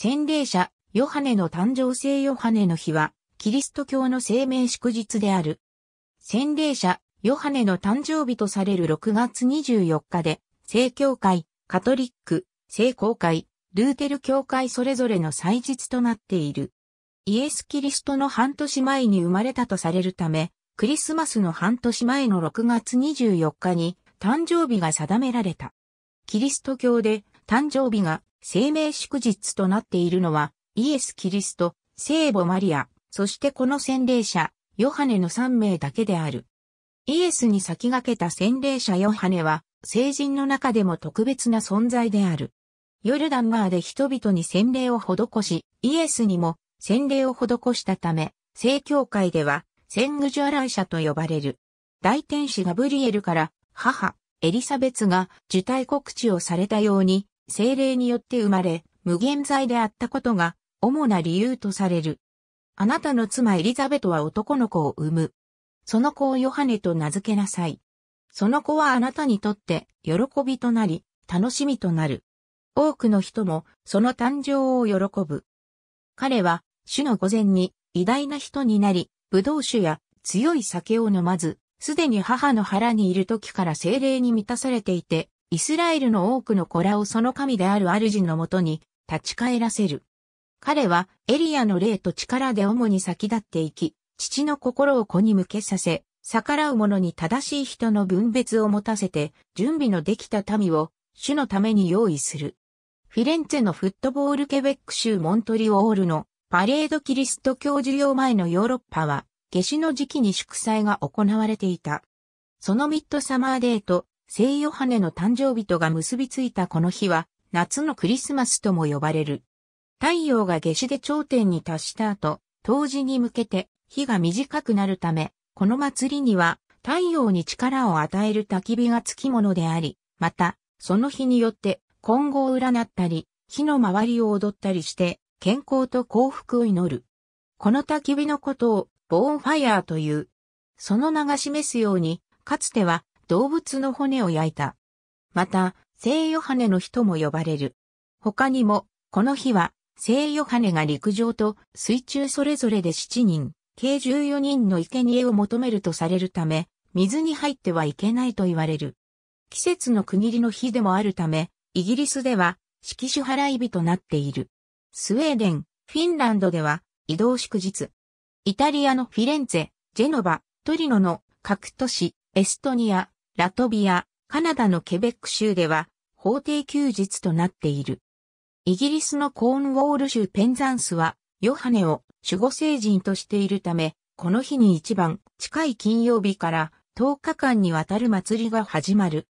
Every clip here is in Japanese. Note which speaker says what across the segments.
Speaker 1: 洗礼者、ヨハネの誕生聖ヨハネの日は、キリスト教の生命祝日である。洗礼者、ヨハネの誕生日とされる6月24日で、聖教会、カトリック、聖公会、ルーテル教会それぞれの祭日となっている。イエス・キリストの半年前に生まれたとされるため、クリスマスの半年前の6月24日に誕生日が定められた。キリスト教で誕生日が生命祝日となっているのは、イエス・キリスト、聖母マリア、そしてこの洗礼者、ヨハネの3名だけである。イエスに先駆けた洗礼者ヨハネは、聖人の中でも特別な存在である。ヨルダン川で人々に洗礼を施し、イエスにも洗礼を施したため、聖教会では、洗愚受洗者と呼ばれる。大天使ガブリエルから、母、エリサベツが受胎告知をされたように、精霊によって生まれ、無限罪であったことが、主な理由とされる。あなたの妻エリザベトは男の子を産む。その子をヨハネと名付けなさい。その子はあなたにとって喜びとなり、楽しみとなる。多くの人もその誕生を喜ぶ。彼は、主の御前に偉大な人になり、葡萄酒や強い酒を飲まず、すでに母の腹にいる時から精霊に満たされていて、イスラエルの多くの子らをその神である主のもとに立ち返らせる。彼はエリアの霊と力で主に先立っていき、父の心を子に向けさせ、逆らう者に正しい人の分別を持たせて、準備のできた民を主のために用意する。フィレンツェのフットボールケベック州モントリオールのパレードキリスト教授用前のヨーロッパは、夏至の時期に祝祭が行われていた。そのミッドサマーデート、聖ヨハネの誕生日とが結びついたこの日は、夏のクリスマスとも呼ばれる。太陽が夏至で頂点に達した後、冬至に向けて日が短くなるため、この祭りには太陽に力を与える焚き火がつきものであり、また、その日によって今後を占ったり、火の周りを踊ったりして、健康と幸福を祈る。この焚き火のことを、ボーンファイアーという。その名が示すように、かつては動物の骨を焼いた。また、聖ヨハネの日とも呼ばれる。他にも、この日は、聖ヨハネが陸上と水中それぞれで7人、計14人の生贄を求めるとされるため、水に入ってはいけないと言われる。季節の区切りの日でもあるため、イギリスでは、式支払い日となっている。スウェーデン、フィンランドでは、移動祝日。イタリアのフィレンツェ、ジェノバ、トリノの各都市、エストニア、ラトビア、カナダのケベック州では法定休日となっている。イギリスのコーンウォール州ペンザンスはヨハネを守護聖人としているため、この日に一番近い金曜日から10日間にわたる祭りが始まる。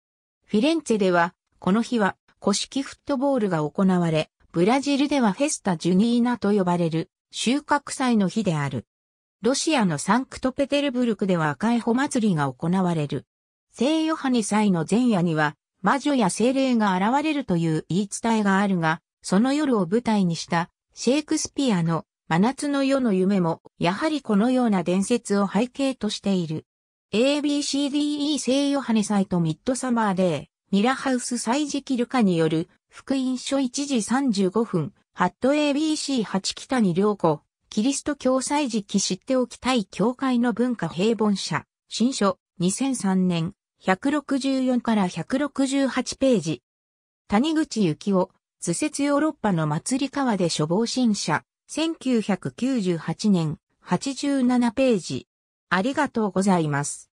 Speaker 1: フィレンツェでは、この日は古式フットボールが行われ、ブラジルではフェスタ・ジュニーナと呼ばれる収穫祭の日である。ロシアのサンクトペテルブルクでは赤い穂祭りが行われる。聖ヨハネ祭の前夜には、魔女や精霊が現れるという言い伝えがあるが、その夜を舞台にしたシェイクスピアの真夏の夜の夢も、やはりこのような伝説を背景としている。ABCDE 聖ヨハネ祭とミッドサマーデー、ミラハウス祭時期ルカによる、福音書1時35分、ハット ABC8 北に良子、キリスト教祭時期知っておきたい教会の文化平凡者、新書、2003年、164から168ページ。谷口幸夫、図説ヨーロッパの祭り川で処方新社、1998年、87ページ。ありがとうございます。